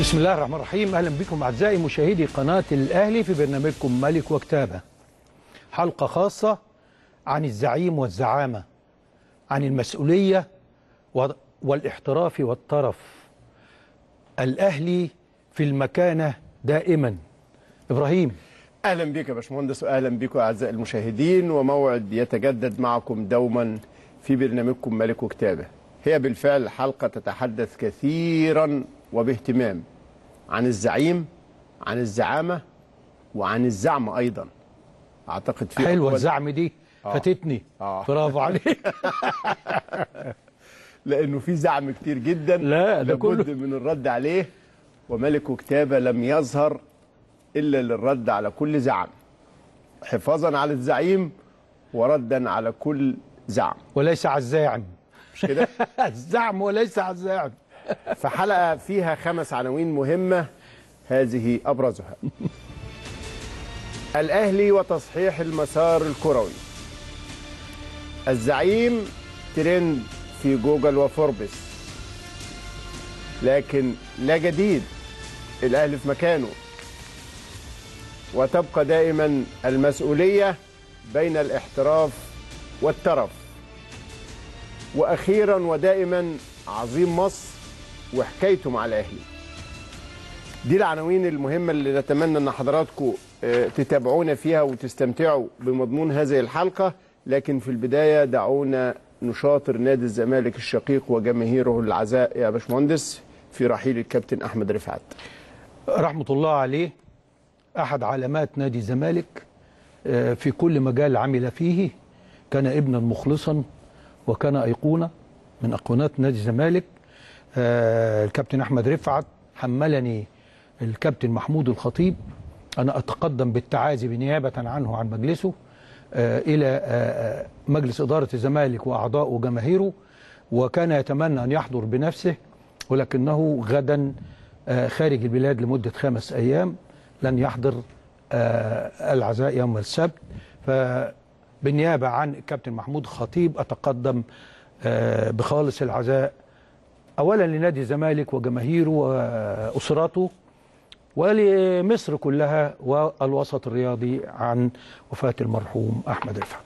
بسم الله الرحمن الرحيم اهلا بكم اعزائي مشاهدي قناه الاهلي في برنامجكم ملك وكتابه حلقه خاصه عن الزعيم والزعامه عن المسؤوليه والاحتراف والطرف الاهلي في المكانه دائما ابراهيم اهلا بك يا باشمهندس واهلا بكم اعزائي المشاهدين وموعد يتجدد معكم دوما في برنامجكم ملك وكتابه هي بالفعل حلقه تتحدث كثيرا وباهتمام عن الزعيم عن الزعامة وعن الزعم أيضا أعتقد في حلوة الزعم دي آه. فاتتني آه. برافو عليك لأنه في زعم كتير جدا لا ده كله من الرد عليه وملك كتابة لم يظهر إلا للرد على كل زعم حفاظا على الزعيم وردا على كل زعم وليس على الزاعم كده الزعم وليس على الزاعم فحلقة فيها خمس عناوين مهمة هذه أبرزها الأهلي وتصحيح المسار الكروي الزعيم ترند في جوجل وفوربس لكن لا جديد الأهلي في مكانه وتبقى دائما المسؤولية بين الاحتراف والترف وأخيرا ودائما عظيم مصر وحكايته مع الاهلي دي العناوين المهمه اللي نتمنى ان حضراتكم آه، تتابعونا فيها وتستمتعوا بمضمون هذه الحلقه لكن في البدايه دعونا نشاطر نادي الزمالك الشقيق وجماهيره العزاء يا باشمهندس في رحيل الكابتن احمد رفعت رحمه الله عليه احد علامات نادي الزمالك آه، في كل مجال عمل فيه كان ابنا مخلصا وكان ايقونه من ايقونات نادي الزمالك آه، الكابتن احمد رفعت حملني الكابتن محمود الخطيب انا اتقدم بالتعازي بنيابه عنه عن مجلسه آه، الى آه، مجلس اداره الزمالك واعضائه وجماهيره وكان يتمنى ان يحضر بنفسه ولكنه غدا خارج البلاد لمده خمس ايام لن يحضر العزاء يوم السبت فبالنيابه عن الكابتن محمود خطيب اتقدم بخالص العزاء أولا لنادي الزمالك وجماهيره وأسرته ولمصر كلها والوسط الرياضي عن وفاة المرحوم أحمد رفعت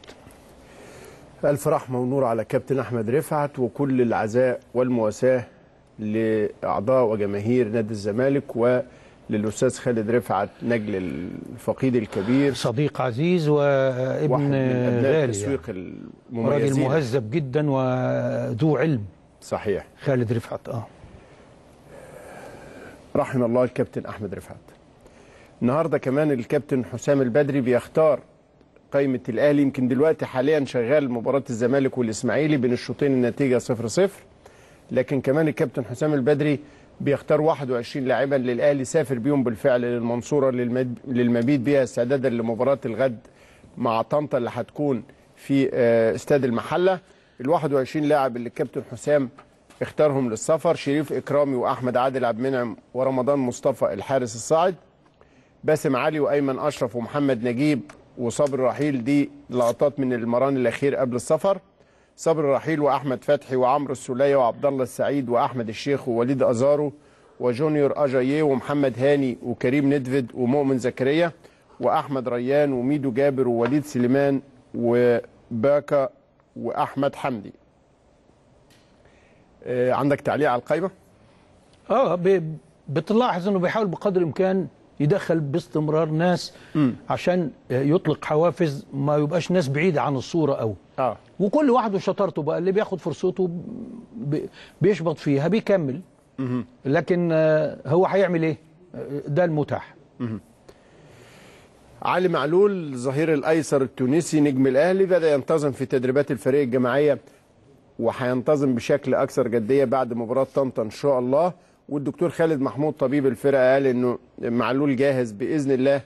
ألف رحمة ونور على كابتن أحمد رفعت وكل العزاء والمواساة لأعضاء وجماهير نادي الزمالك وللأستاذ خالد رفعت نجل الفقيد الكبير صديق عزيز وابن غالي التسويق يعني. راجل مهذب جدا وذو علم صحيح خالد رفعت اه رحم الله الكابتن احمد رفعت النهارده كمان الكابتن حسام البدري بيختار قائمه الاهلي يمكن دلوقتي حاليا شغال مباراه الزمالك والاسماعيلي بين الشوطين النتيجه 0 0 لكن كمان الكابتن حسام البدري بيختار 21 لاعبا للاهلي سافر بيهم بالفعل للمنصوره للمبيت بها استعدادا لمباراه الغد مع طنطا اللي هتكون في آه، استاد المحله ال 21 لاعب اللي الكابتن حسام اختارهم للسفر شريف اكرامي واحمد عادل عبد المنعم ورمضان مصطفى الحارس الصاعد باسم علي وايمن اشرف ومحمد نجيب وصبر رحيل دي لقطات من المران الاخير قبل السفر صبر رحيل واحمد فتحي وعمرو السوليه وعبد الله السعيد واحمد الشيخ ووليد ازارو وجونيور اجاييه ومحمد هاني وكريم ندفد ومؤمن زكريا واحمد ريان وميدو جابر ووليد سليمان وباكا واحمد حمدي آه، عندك تعليق على القايمه اه بتلاحظ انه بيحاول بقدر الامكان يدخل باستمرار ناس م. عشان آه، يطلق حوافز ما يبقاش ناس بعيده عن الصوره قوي اه وكل واحد وشطارته بقى اللي بياخد فرصته بيشبط فيها بيكمل -م. لكن آه، هو هيعمل ايه ده المتاح -م. علي معلول ظهير الايسر التونسي نجم الاهلي بدا ينتظم في تدريبات الفريق الجماعيه وهينتظم بشكل اكثر جديه بعد مباراه طنطا ان شاء الله والدكتور خالد محمود طبيب الفرقه قال انه معلول جاهز باذن الله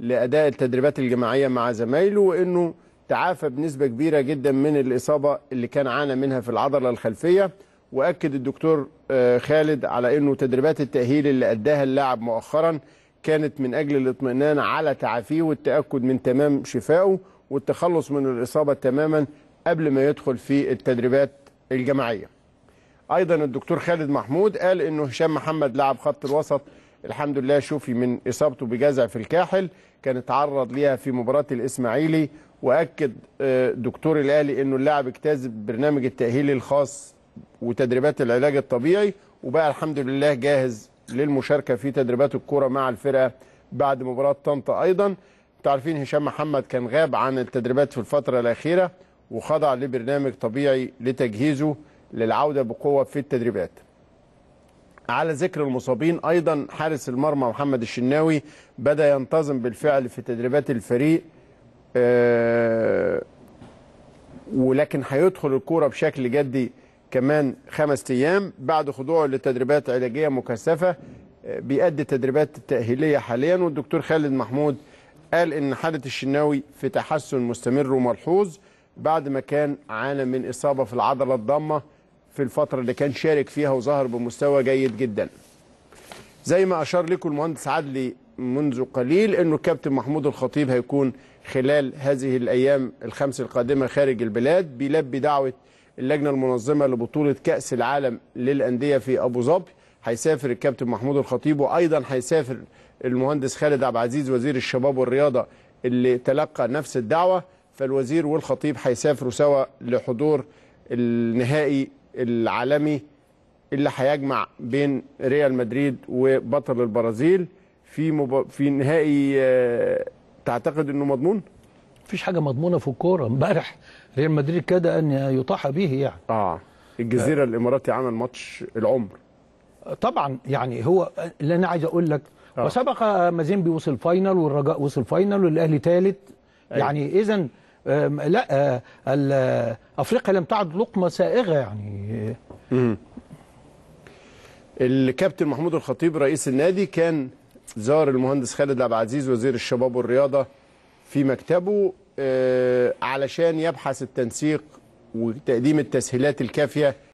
لاداء التدريبات الجماعيه مع زمايله وانه تعافى بنسبه كبيره جدا من الاصابه اللي كان عانى منها في العضله الخلفيه واكد الدكتور آه، خالد على انه تدريبات التاهيل اللي اداها اللاعب مؤخرا كانت من أجل الاطمئنان على تعافيه والتأكد من تمام شفائه والتخلص من الإصابة تماما قبل ما يدخل في التدريبات الجماعية أيضا الدكتور خالد محمود قال أنه هشام محمد لاعب خط الوسط الحمد لله شوفي من إصابته بجزع في الكاحل كان اتعرض ليها في مباراة الإسماعيلي وأكد آه، دكتور الأهلي أنه اللاعب اجتاز برنامج التأهيلي الخاص وتدريبات العلاج الطبيعي وبقى الحمد لله جاهز للمشاركة في تدريبات الكرة مع الفرقة بعد مباراة طنطا أيضا تعرفين هشام محمد كان غاب عن التدريبات في الفترة الأخيرة وخضع لبرنامج طبيعي لتجهيزه للعودة بقوة في التدريبات على ذكر المصابين أيضا حارس المرمى محمد الشناوي بدأ ينتظم بالفعل في تدريبات الفريق أه ولكن هيدخل الكوره بشكل جدي كمان خمس أيام بعد خضوعه لتدريبات علاجية مكثفة آه، بيأدي التدريبات التأهيلية حاليا والدكتور خالد محمود قال إن حالة الشناوي في تحسن مستمر وملحوظ بعد ما كان عانى من إصابة في العضلة الضامة في الفترة اللي كان شارك فيها وظهر بمستوى جيد جدا زي ما أشار لكم المهندس عدلي منذ قليل أنه الكابتن محمود الخطيب هيكون خلال هذه الأيام الخمس القادمة خارج البلاد بيلبي دعوة اللجنه المنظمه لبطوله كاس العالم للانديه في ابو ظبي هيسافر الكابتن محمود الخطيب وايضا هيسافر المهندس خالد عبد العزيز وزير الشباب والرياضه اللي تلقى نفس الدعوه فالوزير والخطيب هيسافروا سوا لحضور النهائي العالمي اللي هيجمع بين ريال مدريد وبطل البرازيل في مب... في نهائي آه، تعتقد انه مضمون؟ مفيش حاجه مضمونه في الكوره امبارح ريال مدريد كاد ان يطاح به يعني اه الجزيره آه. الاماراتي عمل ماتش العمر طبعا يعني هو اللي انا عايز اقول لك آه. وسبق مازيمبي وصل فاينل والرجاء وصل فاينل والاهلي ثالث أيوه. يعني اذا لا آه، افريقيا لم تعد لقمه سائغه يعني مم. الكابتن محمود الخطيب رئيس النادي كان زار المهندس خالد عبد العزيز وزير الشباب والرياضه في مكتبه آه، علشان يبحث التنسيق وتقديم التسهيلات الكافيه